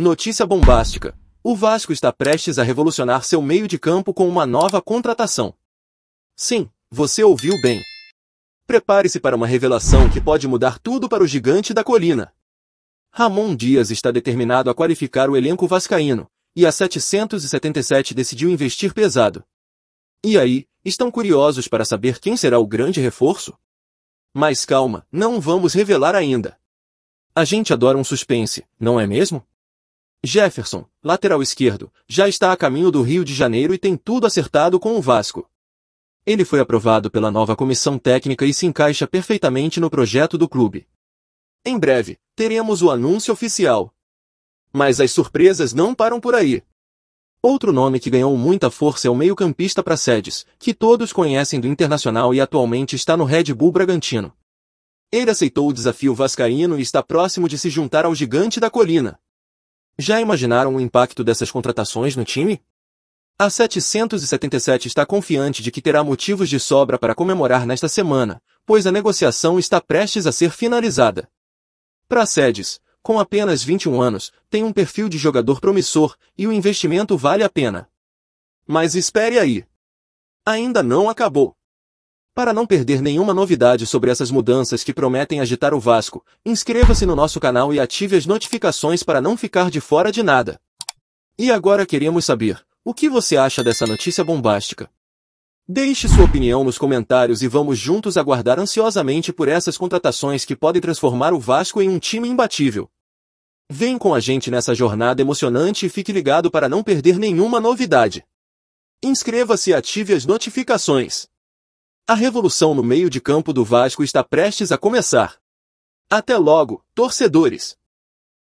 Notícia bombástica. O Vasco está prestes a revolucionar seu meio de campo com uma nova contratação. Sim, você ouviu bem. Prepare-se para uma revelação que pode mudar tudo para o gigante da colina. Ramon Dias está determinado a qualificar o elenco vascaíno, e a 777 decidiu investir pesado. E aí, estão curiosos para saber quem será o grande reforço? Mas calma, não vamos revelar ainda. A gente adora um suspense, não é mesmo? Jefferson, lateral esquerdo, já está a caminho do Rio de Janeiro e tem tudo acertado com o Vasco. Ele foi aprovado pela nova comissão técnica e se encaixa perfeitamente no projeto do clube. Em breve, teremos o anúncio oficial. Mas as surpresas não param por aí. Outro nome que ganhou muita força é o meio-campista Pracedes, que todos conhecem do Internacional e atualmente está no Red Bull Bragantino. Ele aceitou o desafio vascaíno e está próximo de se juntar ao gigante da colina. Já imaginaram o impacto dessas contratações no time? A 777 está confiante de que terá motivos de sobra para comemorar nesta semana, pois a negociação está prestes a ser finalizada. Pracedes, com apenas 21 anos, tem um perfil de jogador promissor e o investimento vale a pena. Mas espere aí. Ainda não acabou. Para não perder nenhuma novidade sobre essas mudanças que prometem agitar o Vasco, inscreva-se no nosso canal e ative as notificações para não ficar de fora de nada. E agora queremos saber, o que você acha dessa notícia bombástica? Deixe sua opinião nos comentários e vamos juntos aguardar ansiosamente por essas contratações que podem transformar o Vasco em um time imbatível. Vem com a gente nessa jornada emocionante e fique ligado para não perder nenhuma novidade. Inscreva-se e ative as notificações. A revolução no meio de campo do Vasco está prestes a começar. Até logo, torcedores!